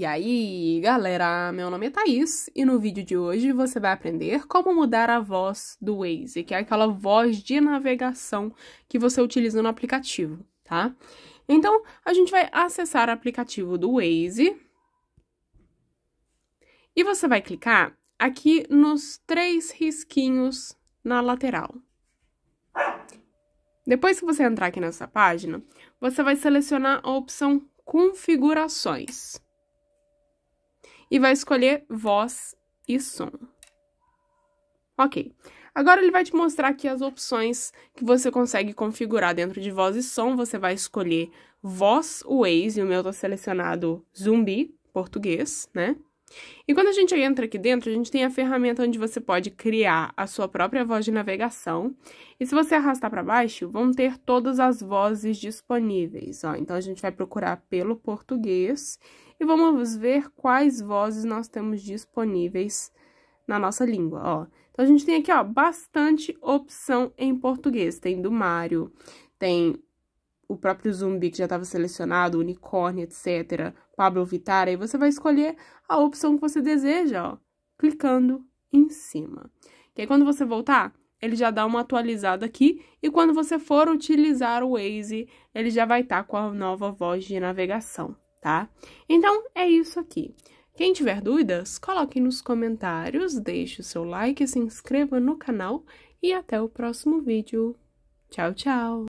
E aí, galera, meu nome é Thaís e no vídeo de hoje você vai aprender como mudar a voz do Waze, que é aquela voz de navegação que você utiliza no aplicativo, tá? Então, a gente vai acessar o aplicativo do Waze e você vai clicar aqui nos três risquinhos na lateral. Depois que você entrar aqui nessa página, você vai selecionar a opção Configurações e vai escolher voz e som. Ok. Agora ele vai te mostrar aqui as opções que você consegue configurar dentro de voz e som. Você vai escolher voz, o Waze, o meu está selecionado zumbi, português, né? E quando a gente entra aqui dentro, a gente tem a ferramenta onde você pode criar a sua própria voz de navegação. E se você arrastar para baixo, vão ter todas as vozes disponíveis. Ó. Então, a gente vai procurar pelo português e vamos ver quais vozes nós temos disponíveis na nossa língua. Ó. Então, a gente tem aqui ó, bastante opção em português. Tem do Mário, tem o próprio Zumbi, que já estava selecionado, Unicórnio, etc., Pablo Vittar, aí você vai escolher a opção que você deseja, ó, clicando em cima. Que aí quando você voltar, ele já dá uma atualizada aqui, e quando você for utilizar o Waze, ele já vai estar tá com a nova voz de navegação, tá? Então, é isso aqui. Quem tiver dúvidas, coloque nos comentários, deixe o seu like, se inscreva no canal e até o próximo vídeo. Tchau, tchau!